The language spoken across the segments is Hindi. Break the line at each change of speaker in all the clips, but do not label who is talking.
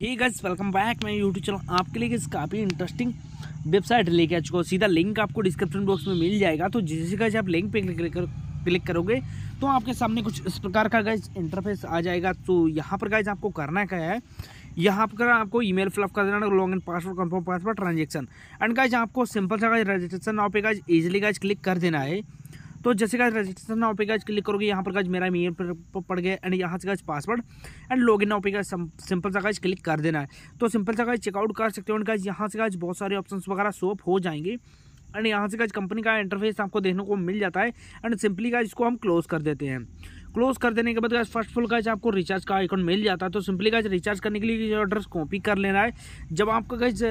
ठीक गज वेलकम बैक मैं यूट्यूब चैनल आपके लिए काफ़ी इंटरेस्टिंग वेबसाइट लेके आ चुका हूँ सीधा लिंक आपको डिस्क्रिप्शन बॉक्स में मिल जाएगा तो जैसे गज आप लिंक पे क्लिक कर क्लिक करोगे तो आपके सामने कुछ इस प्रकार का गज इंटरफेस आ जाएगा तो यहाँ पर गज आपको करना क्या है यहाँ पर आपको ई मेल फिलअप कर देना log in password confirm password transaction and guys आपको सिंपल सा गाइज रजिस्ट्रेशन आप गाइज इजिली गाइज क्लिक कर देना है तो जैसे का रजिस्ट्रेशन नाउ पे गाइज क्लिक करोगे यहाँ पर गाइज मेरा मेल पड़ गया एंड यहाँ से guys password and log in now पे सिंपल सा गाइज क्लिक कर देना है तो सिंपल सा गाइज चेकआउट कर सकते हो एंड गाइज यहाँ से गाइज बहुत सारे ऑप्शन वगैरह सोप हो जाएंगे एंड यहाँ से गाइज कंपनी का इंटरफेस आपको देखने को मिल जाता है एंड सिंपली गाइज इसको हम क्लोज कर देते हैं क्लोज कर देने के बाद गाइज फर्स्ट फुल गाइज आपको रिचार्ज का आइकन मिल जाता है तो सिंपली गाइज रिचार्ज करने के लिए एड्रेस कॉपी कर लेना है जब आपका गाइज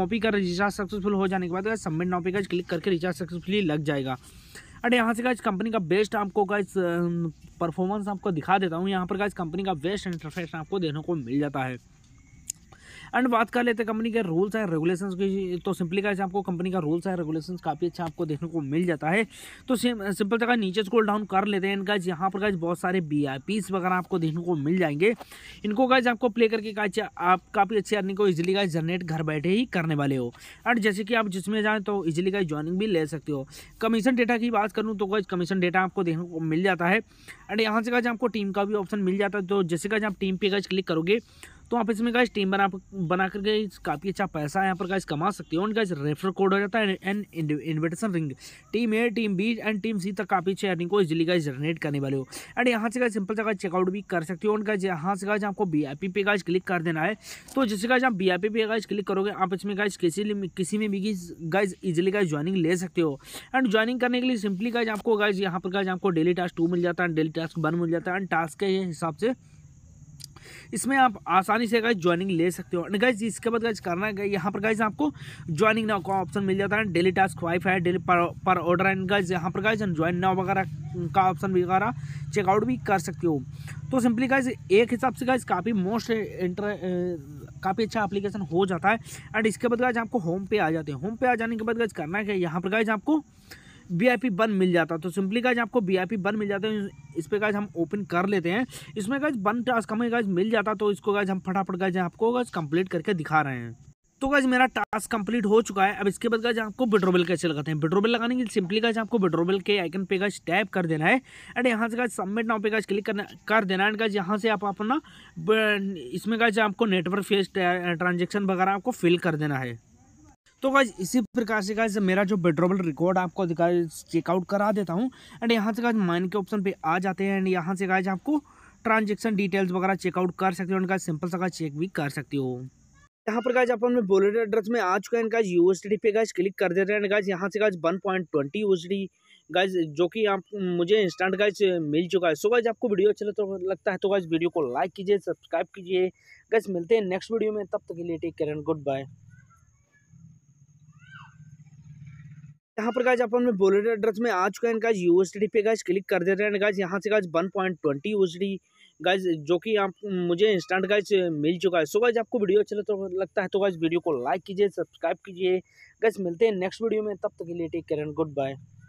कॉपी कर रिचार्ज सक्सेसफुल हो जाने के बाद गाइज सबमिट नाउ पे गाइज क्लिक करके रिचार्ज सक्सेसफुली लग जाएगा एंड यहाँ से गाइज कंपनी का बेस्ट आपको गाइज परफॉर्मेंस आपको दिखा देता हूँ यहाँ पर गाइज कंपनी का बेस्ट इंटरफेस आपको देखने को मिल जाता है एंड बात कर लेते हैं कंपनी के रूल्स एंड रेगुलेशन की तो सिंपली कहा आपको कंपनी का रूल्स एंड रेगुलेशन काफ़ी अच्छा आपको देखने को मिल जाता है तो सिंपल जगह नीचे स्कोल डाउन कर लेते हैं इनका यहाँ पर बहुत सारे बी वगैरह आपको देखने को मिल जाएंगे इनको गाइज आपको प्ले करके का आप काफ़ी अच्छी अर्निंग को इजिली गाइज जनरेट घर बैठे ही करने वाले हो एंड जैसे कि आप जिसमें जाएँ तो इजिली गाइज ज्वाइनिंग भी ले सकते हो कमीशन डेटा की बात करूँ तो गाइज कमीशन डेटा आपको देखने को मिल जाता है एंड यहाँ से गाइज आपको टीम का भी ऑप्शन मिल जाता है तो जैसे गाइज आप टीम पे गाइज क्लिक करोगे तो आप इसमें गाइस टीम बना बना कर काफ़ी अच्छा पैसा यहाँ पर गाइस कमा सकते हो और गाइस रेफर कोड हो जाता है and invitation ring team A team B and team C तक काफ़ी अच्छी अर्निंग को इजिली गाइज जनरेट करने वाले हो एंड यहाँ से गाइस सिंपल जगह चेकआउट भी कर सकते हो और गाइज यहाँ से गाइज आपको बी आई पी पे गाइज क्लिक कर देना है तो जिससे गाइज आप बी आई पी पे गाइज क्लिक करोगे आप इसमें गाइज किसी किसी में भी गाइज इजिली गाइज ज्वाइनिंग ले सकते हो एंड ज्वाइनिंग करने के लिए सिंपली गाइज आपको गाइज यहाँ पर गाइज आपको डेली टास्क टू मिल जाता है डेली टास्क वन मिल जाता है एंड टास्क के हिसाब से इसमें आप आसानी से गाइज ज्वाइनिंग ले सकते हो एंड गाइज इसके बाद गाइज करना है यहाँ पर गाइज आपको ज्वाइनिंग नाउ का ऑप्शन मिल जाता है डेली टास्क वाइफ है डेली पर पर ऑर्डर एंड गाइज यहाँ पर गाइज ज्वाइन नाउ वगैरह का ऑप्शन वगैरह चेकआउट भी कर सकते हो तो सिंपली गाइज एक हिसाब से गाइज काफ़ी मोस्ट इंटर काफ़ी अच्छा अप्लीकेशन हो जाता है एंड इसके बाद गाइज आपको होम पे आ जाते हैं होम पे आ जाने के बाद गाइज करना है यहाँ पर गाइज आपको बी आई पी बन मिल जाता है तो सिंपली गाइज आपको बी आई पी बन मिल जाता है इस पर गाइज हम ओपन कर लेते हैं इसमें गाइज बन टास्क हमें गाइज मिल जाता तो इसको गाइज हम फटाफट गाइज आपको गाइज कंप्लीट करके दिखा रहे हैं तो गाइज मेरा टास्क कंप्लीट हो चुका है अब इसके बाद गाइज आपको विड्रोबल कैसे लगाते हैं विड्रोबल लगाने के लिए सिंपली गाइज आपको विड्रोबल के आइकन पे गाइज टैप कर देना है एंड यहाँ से गाइज सबमिट नाउ पे गाइज क्लिक करना कर देना है एंड गाइज यहाँ से आप अपना इसमें गाइज आपको नेटवर्क फेस ट्रांजेक्शन वगैरह आपको फिल कर देना है तो गाइज इसी प्रकार से गाइज मेरा जो विड्रोवल रिकॉर्ड आपको गाइज चेकआउट करा देता हूँ एंड यहाँ से गाइज माइन के ऑप्शन पे आ जाते हैं एंड यहाँ से गाइज आपको ट्रांजेक्शन डिटेल्स वगैरह चेकआउट कर सकते हो एंड गाइज सिंपल सा चेक भी कर सकते हो यहाँ पर गाइज अपन बोलेट एड्रेस में आ चुके हैं गाइज यूएसडी पे गाइज क्लिक कर देते हैं गाइज यहाँ से guys one point twenty D guys जो कि आप मुझे इंस्टेंट गाइज मिल चुका है सो गाइज आपको वीडियो अच्छा तो लगता है तो गाइज वीडियो को लाइक कीजिए सब्सक्राइब कीजिए गाइज मिलते हैं नेक्स्ट वीडियो में तब तक के लिए take care and goodbye यहाँ पर गाज अपन में बोलेट एड्रेस में आ चुका है गाइज यूएसडी पे गाज क्लिक कर देते हैं गाज यहाँ से guys one point twenty USD guys जो कि आप मुझे इंस्टेंट गाइज मिल चुका है सो गाइज आपको वीडियो अच्छा तो लगता है तो गाइज वीडियो को लाइक कीजिए सब्सक्राइब कीजिए गाइज मिलते हैं नेक्स्ट वीडियो में तब तक के लिए take care and good bye